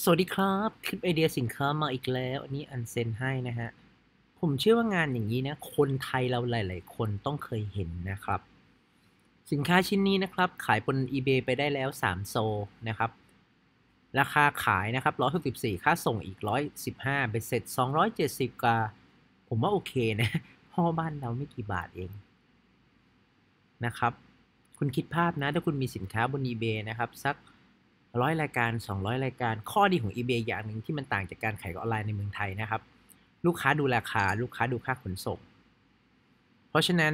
สวัสดีครับ คลิปไอเดียสินค้ามาอีกแล้ว อันนี้อันเซ็นให้นะฮะผมเชื่อว่างานอย่างนี้นะคนไทยเราหลายๆคนต้องเคยเห็นนะครับ สินค้าชิ้นนี้นะครับ ขายบน eBay ไปได้แล้ว 3 โซ นะครับ ราคาขายนะครับ164 ค่าส่งอีก 115เบ็ดเสร็จ 270 กา ผมว่าโอเคนะพ่อบ้านเราไม่กี่บาทเอง นะครับ คุณคิดภาพนะ ถ้าคุณมีสินค้าบน eBay นะครับสักร้อยรายการ 200 รายการข้อดีของ eBay อย่างหนึ่งที่มันต่างจากการขายออนไลน์ในเมืองไทยนะครับ ลูกค้าดูราคา ลูกค้าดูค่าขนส่ง เพราะฉะนั้น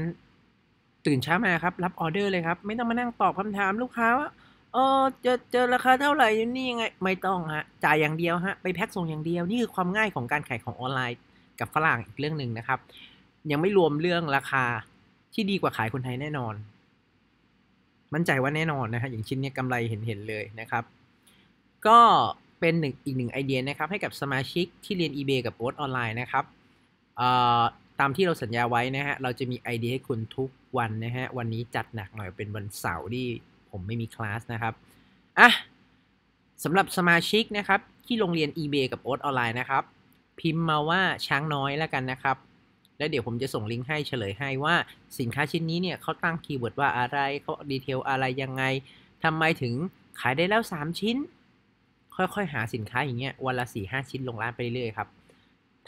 ตื่นเช้ามาครับรับออเดอร์เลยครับไม่ต้องมานั่งตอบคำถาม ลูกค้าว่า เออจะเจอราคาเท่าไหร่อยู่นี่ยังไงไม่ต้องฮะจ่ายอย่างเดียวฮะไปแพ็คส่งอย่างเดียวนี่คือความง่ายของการขายของออนไลน์ กับฝรั่งอีกเรื่องหนึ่งนะครับ ยังไม่รวมเรื่องราคาที่ดีกว่าขายคนไทยแน่นอนมั่นใจว่าแน่นอนนะฮะอย่างชิ้นนี้กำไรเห็นเห็นเลยนะครับ ก็เป็นหนึ่งอีกหนึ่งไอเดียนะครับให้กับสมาชิกที่เรียน eBay กับโอ๊ตออนไลน์นะครับตามที่เราสัญญาไว้นะฮะเราจะมีไอเดียให้คุณทุกวันนะฮะวันนี้จัดหนักหน่อยเป็นวันเสาร์ที่ผมไม่มีคลาสนะครับอ่ะสำหรับสมาชิกนะครับที่โรงเรียน eBay กับโอ๊ตออนไลน์นะครับพิมพ์มาว่าช้างน้อยแล้วกันนะครับแล้วเดี๋ยวผมจะส่งลิงก์ให้เฉลยให้ว่าสินค้าชิ้นนี้เนี่ยเขาตั้งคีย์เวิร์ดว่าอะไรเขาดีเทลอะไร ยังไง ทำไมถึงขายได้แล้ว 3 ชิ้น ค่อย ๆ หาสินค้าอย่างเงี้ยวันละ 4 5 ชิ้นลงร้านไปเรื่อยๆครับ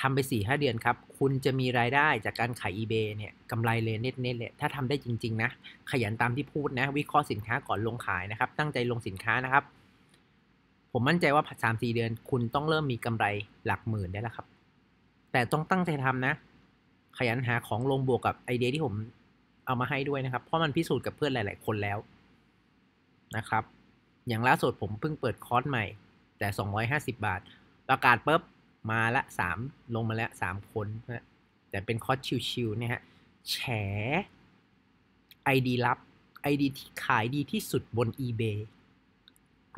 ทำไป4หเดือนครับ คุณจะมีรายได้จากการขาย eBay เนี่ยกำไรเลย เน็ตเน็ตเลย ถ้าทำได้จริง ๆ นะ ขยันตามที่พูดนะวิเคราะห์สินค้าก่อนลงขายนะครับ ตั้งใจลงสินค้านะครับ ผมมั่นใจว่าผสาี่เดือน คุณต้องเริ่มมีกำไรหลักหมื่นได้แล้วครับ แต่ต้องตั้งใจทำนะขยันหาของลงบวกกับไอเดียที่ผมเอามาให้ด้วยนะครับ เพราะมันพิสูจน์กับเพื่อนหลาย ๆคนแล้วนะครับ อย่างล่าสุดผมเพิ่งเปิดคอร์สใหม่ แต่ 250 บาท ประกาศปุ๊บมาละ3ลงมาละ3คนนะแต่เป็นคอร์สชิวๆนี่ฮะแฉไอดีลับไอดีที่ขายดีที่สุดบน eBay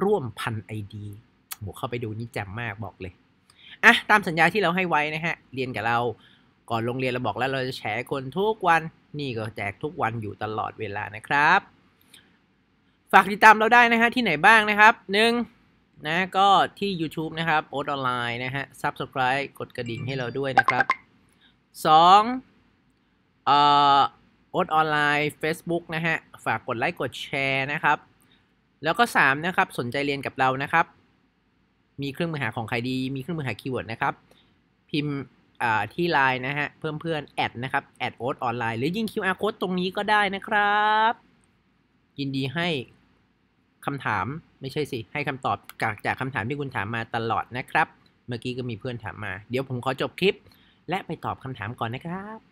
ร่วมพันไอดีหมูเข้าไปดูนี่แจ่มมากบอกเลยอ่ะตามสัญญาที่เราให้ไว้นะฮะ เรียนกับเราก่อนโรงเรียนเราบอกแล้วเราจะแฉคนทุกวัน นี่ก็แจกทุกวันอยู่ตลอดเวลานะครับ ฝากติดตามเราได้นะฮะที่ไหนบ้างนะครับหนึ่งนะก็ที่ YouTube นะครับโอ๊ตออนไลน์นะฮะ Subscribe กดกระดิ่งให้เราด้วยนะครับ2เอ่อโอ๊ตออนไลน์ Facebook นะฮะ ฝากกดไลค์กดแชร์นะครับ แล้วก็ 3 นะครับ สนใจเรียนกับเรานะครับ มีเครื่องมือหาของใครดี มีเครื่องมือหาคีย์เวิร์ดนะครับ พิมพ์ที่ไลน์นะฮะเพื่อนๆแอดนะครับแอดโอ๊ตออนไลน์หรือยิง QR code ตรงนี้ก็ได้นะครับ ยินดีให้คำถามไม่ใช่สิ ให้คำตอบจากจากคำถามที่คุณถามมาตลอดนะครับ เมื่อกี้ก็มีเพื่อนถามมา เดี๋ยวผมขอจบคลิป และไปตอบคำถามก่อนนะครับ